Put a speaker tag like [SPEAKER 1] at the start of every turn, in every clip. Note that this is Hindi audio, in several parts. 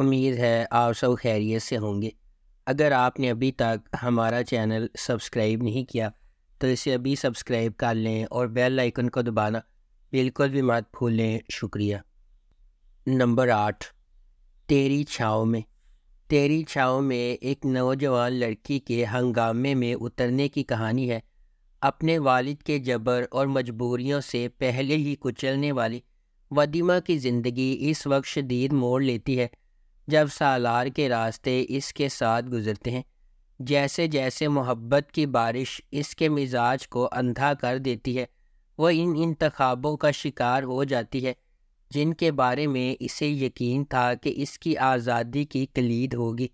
[SPEAKER 1] उम्मीद है आप सब खैरियत से होंगे अगर आपने अभी तक हमारा चैनल सब्सक्राइब नहीं किया तो इसे अभी सब्सक्राइब कर लें और बेल आइकन को दबाना बिल्कुल भी मत भूलें शुक्रिया नंबर आठ तेरी छाँव में तेरी छाँव में एक नौजवान लड़की के हंगामे में उतरने की कहानी है अपने वालिद के जबर और मजबूरियों से पहले ही कुचलने वाली वदीमा की ज़िंदगी इस वक्त शदीद मोड़ लेती है जब सालार के रास्ते इसके साथ गुजरते हैं जैसे जैसे मोहब्बत की बारिश इसके मिजाज को अंधा कर देती है वह इन इंतखाबों का शिकार हो जाती है जिनके बारे में इसे यकीन था कि इसकी आज़ादी की कलीद होगी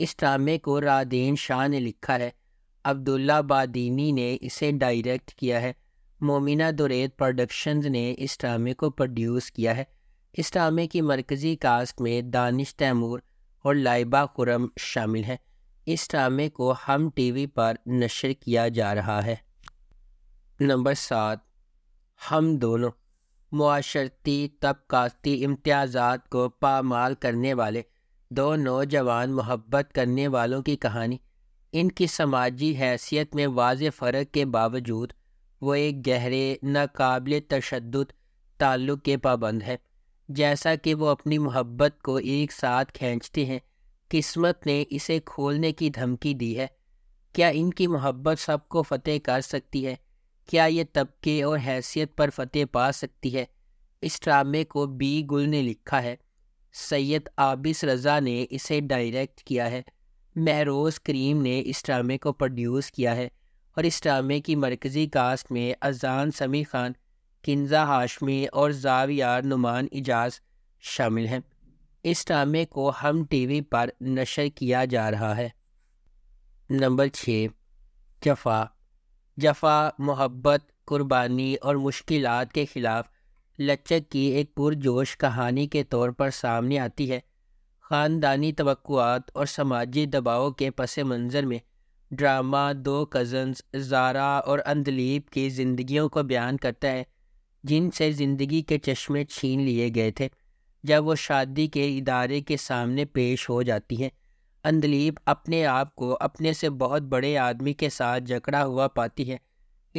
[SPEAKER 1] इस ड्रामे को रादीन शाह ने लिखा है अब्दुल्ला बादीनी ने इसे डायरेक्ट किया है मोमिना दुरेद प्रोडक्शंस ने इस ड्रामे को प्रोड्यूस किया है इस ड्रामे की मरकज़ी कास्ट में दानिश तैमूर और लाइबा खुरम शामिल हैं इस ड्रामे को हम टीवी पर नशर किया जा रहा है नंबर सात हम दोनों माशरती तबकाती इम्तियाज़ात को पामाल करने वाले दो नौजवान मोहब्बत करने वालों की कहानी इनकी समाजी हैसियत में वाज फ़र्क के बावजूद वो एक गहरे नाकबिल तशद ताल्लुक़ के पाबंद है जैसा कि वो अपनी मोहब्बत को एक साथ खींचते हैं किस्मत ने इसे खोलने की धमकी दी है क्या इनकी मोहब्बत सबको फतेह कर सकती है क्या ये तबके और हैसियत पर फतेह पा सकती है इस ड्रामे को बी गुल ने लिखा है सैयद आबिस रज़ा ने इसे डायरेक्ट किया है महरोज़ करीम ने इस ड्रामे को प्रोड्यूस किया है और इस ड्रामे की मरकज़ी कास्ट में अजान समी खान किन्जा हाशमी और जावियार नुमान इजाज शामिल हैं इस ड्रामे को हम टीवी पर नशर किया जा रहा है नंबर छः जफा जफा मोहब्बत कुर्बानी और मुश्किल के ख़िलाफ़ लचक की एक पुरजोश कहानी के तौर पर सामने आती है ख़ानदानी तवक़ात और समाजी दबाव के पस मंज़र में ड्रामा दो कज़न्स जारा और अंदलीब की ज़िंदगियों को बयान करता है जिनसे ज़िंदगी के चश्मे छीन लिए गए थे जब वो शादी के इदारे के सामने पेश हो जाती है अंदलीब अपने आप को अपने से बहुत बड़े आदमी के साथ जकड़ा हुआ पाती है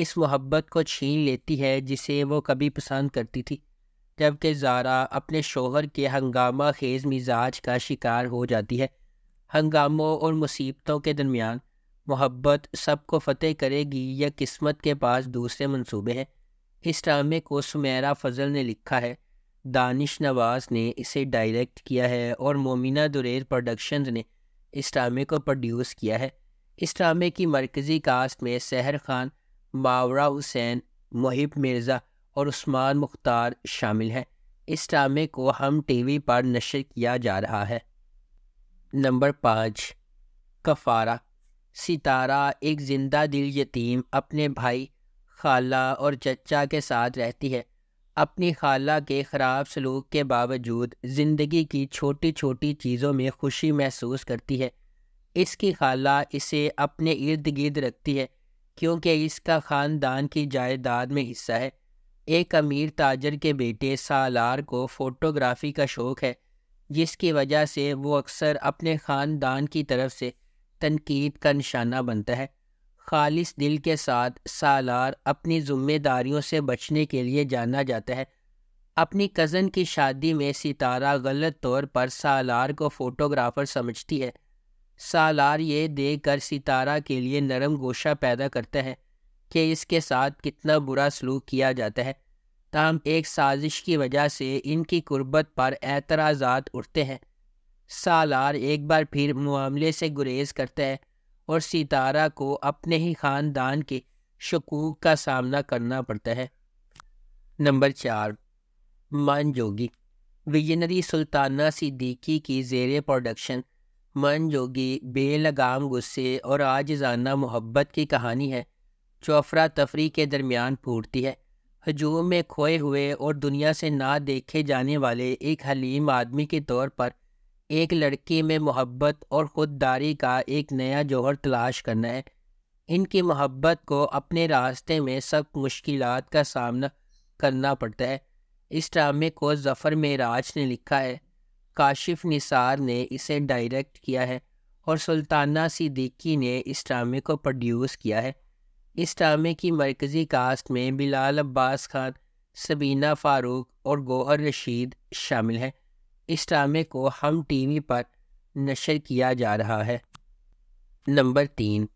[SPEAKER 1] इस मोहब्बत को छीन लेती है जिसे वो कभी पसंद करती थी जबकि जारा अपने शोहर के हंगामा खेज मिजाज का शिकार हो जाती है हंगामों और मुसीबतों के दरमियान मोहब्बत सबको फतेह करेगी या किस्मत के पास दूसरे मंसूबे हैं इस ड्रामे को सुमेरा फजल ने लिखा है दानिश नवाज ने इसे डायरेक्ट किया है और मोमिना दुरेर प्रोडक्शन ने इस ड्रामे को प्रोड्यूस किया है इस ड्रामे की मरकज़ी कास्ट में सहर खान मावरा हुसैन महिब मिर्ज़ा और उस्मान मुख्तार शामिल हैं इस ड्रामे को हम टीवी पर नशर किया जा रहा है नंबर पाँच कफ़ारा सितारा एक ज़िंदा दिल यतीम अपने भाई खाला और चचा के साथ रहती है अपनी खाला के ख़राब सलूक के बावजूद ज़िंदगी की छोटी छोटी चीज़ों में खुशी महसूस करती है इसकी खाला इसे अपने इर्द गिर्द रखती है क्योंकि इसका ख़ानदान की जायदाद में हिस्सा है एक अमीर ताजर के बेटे सालार को फ़ोटोग्राफ़ी का शौक़ है जिसकी वजह से वो अक्सर अपने ख़ानदान की तरफ से तनकीद का निशाना बनता है खालिस दिल के साथ सालार अपनी जिम्मेदारियों से बचने के लिए जाना जाता है अपनी कज़न की शादी में सितारा गलत तौर पर सालार को फोटोग्राफर समझती है सालार ये देखकर सितारा के लिए नरम गोशा पैदा करता है कि इसके साथ कितना बुरा सलूक किया जाता है ताहम एक साजिश की वजह से इनकी कुर्बत पर एतराज़ात उठते हैं सालार एक बार फिर मामले से गुरेज करता है और सितारा को अपने ही ख़ानदान के शकूक का सामना करना पड़ता है नंबर चार मन जोगी विजनरी सुल्ताना सिद्दीकी की जेर प्रोडक्शन मन जोगी बेलगाम गुस्से और आजाना मोहब्बत की कहानी है जो अफरा तफरी के दरमियान फूटती है हजूम में खोए हुए और दुनिया से ना देखे जाने वाले एक हलीम आदमी के तौर पर एक लड़की में मोहब्बत और ख़ुददारी का एक नया जौहर तलाश करना है इनकी मोहब्बत को अपने रास्ते में सब मुश्किल का सामना करना पड़ता है इस ड्रामे को जफ़र मेराज ने लिखा है काशिफ निसार ने इसे डायरेक्ट किया है और सुल्ताना सिद्दीकी ने इस ड्रामे को प्रोड्यूस किया है इस ड्रामे की मरकज़ी कास्ट में बिलाल अब्बास खान सबीना फ़ारूक और गोहर रशीद शामिल हैं इस ड्रामे को हम टीवी पर नशर किया जा रहा है नंबर तीन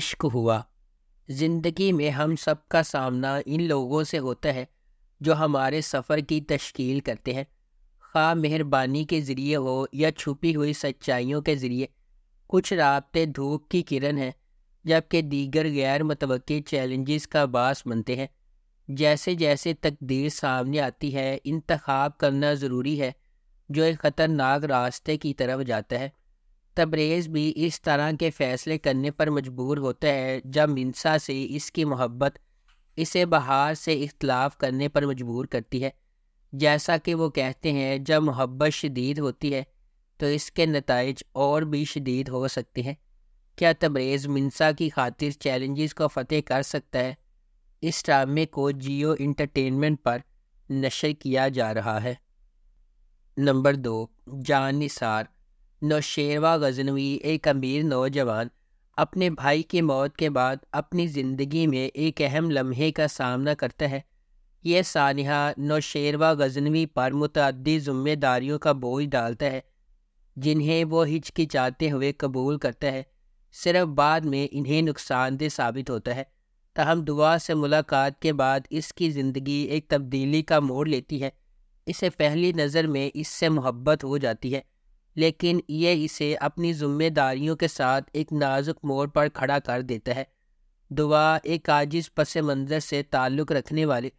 [SPEAKER 1] इश्क हुआ ज़िंदगी में हम सब का सामना इन लोगों से होता है जो हमारे सफ़र की तश्कील करते हैं खा मेहरबानी के ज़रिए हो या छुपी हुई सच्चाइयों के ज़रिए कुछ रबते धूप की किरण हैं जबकि दीगर गैर मतव चैलेंजेस का बास बनते हैं जैसे जैसे तकदीर सामने आती है इंतखब करना ज़रूरी है जो एक ख़तरनाक रास्ते की तरफ जाता है तब्रेज़ भी इस तरह के फ़ैसले करने पर मजबूर होता है जब मिनसा से इसकी मोहब्बत इसे बहार से इख्तलाफ करने पर मजबूर करती है जैसा कि वो कहते हैं जब मोहब्बत शदीद होती है तो इसके नतज और भी शदीद हो सकते हैं क्या तब्रेज़ मिनसा की खातिर चैलेंजेस को फतेह कर सकता है इस ड्रामे को जियो इंटरटेनमेंट पर नशर किया जा रहा है नंबर दो जान निसार नौशेरवा गजनवी एक अमीर नौजवान अपने भाई की मौत के बाद अपनी ज़िंदगी में एक अहम लम्हे का सामना करता है यह सानहा नौशेरवा गजनवी पर मुतद ज़िम्मेदारियों का बोझ डालता है जिन्हें वो हिचकिचाते हुए कबूल करता है सिर्फ बाद में इन्हें नुकसानदेह साबित होता है तहम दुआ से मुलाकात के बाद इसकी ज़िंदगी एक तब्दीली का मोड़ लेती है इसे पहली नज़र में इससे मोहब्बत हो जाती है लेकिन ये इसे अपनी जिम्मेदारियों के साथ एक नाजुक मोड़ पर खड़ा कर देता है दुआ एक आजिज पस मंज़र से ताल्लुक़ रखने वाली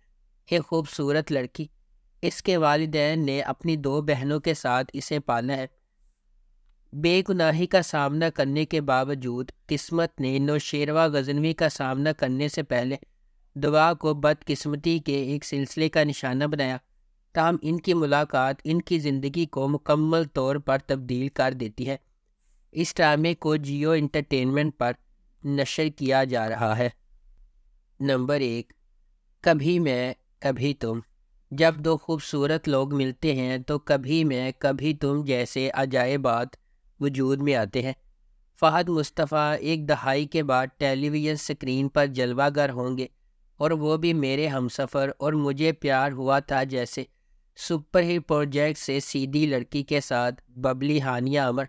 [SPEAKER 1] एक खूबसूरत लड़की इसके वालदेन ने अपनी दो बहनों के साथ इसे पाला है बेगुनाही का सामना करने के बावजूद किस्मत ने नौशेरवा गजनवी का सामना करने से पहले दुआ को बदकिस्मती के एक सिलसिले का निशाना बनाया ताहम इनकी मुलाकात इनकी ज़िंदगी को मुकम्मल तौर पर तब्दील कर देती है इस ड्रामे को जियो इंटरटेनमेंट पर नशर किया जा रहा है नंबर एक कभी मैं कभी तुम जब दो खूबसूरत लोग मिलते हैं तो कभी मैं कभी तुम जैसे अजायबात वजूद में आते हैं फ़हद मुस्तफ़ा एक दहाई के बाद टेलीविज़न स्क्रीन पर जलवागर होंगे और वो भी मेरे हमसफ़र और मुझे प्यार हुआ था जैसे सुपरहिट प्रोजेक्ट से सीधी लड़की के साथ बबली हानिया अमर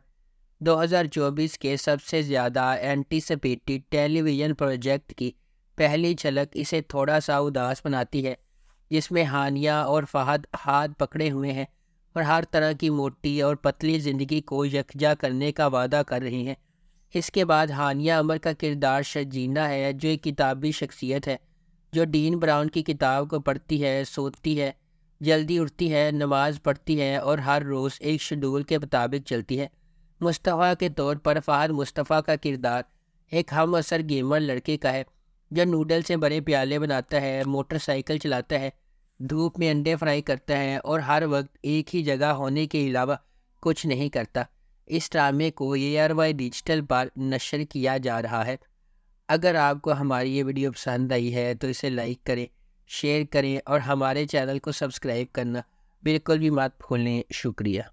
[SPEAKER 1] 2024 के सबसे ज़्यादा एंटीसपेटेड टेलीविज़न प्रोजेक्ट की पहली झलक इसे थोड़ा सा उदास बनाती है जिसमें हानिया और फहद हाथ पकड़े हुए हैं और हर तरह की मोटी और पतली ज़िंदगी को यकजा करने का वादा कर रही हैं इसके बाद हानिया अमर का किरदार शजीना है जो एक किताबी शख्सियत है जो डीन ब्राउन की किताब को पढ़ती है सोती है जल्दी उठती है नमाज़ पढ़ती है और हर रोज़ एक शेड्यूल के मुताबिक चलती है मुस्तफ़ा के तौर पर फहद मुस्तफ़ा का किरदार एक हम असर गेमर लड़के का है जो नूडल से बड़े प्याले बनाता है मोटरसाइकिल चलाता है धूप में अंडे फ्राई करता है और हर वक्त एक ही जगह होने के अलावा कुछ नहीं करता इस ड्रामे को ए आर वाई डिजिटल पर नशर किया जा रहा है अगर आपको हमारी ये वीडियो पसंद आई है तो इसे लाइक करें शेयर करें और हमारे चैनल को सब्सक्राइब करना बिल्कुल भी मत भूलें शुक्रिया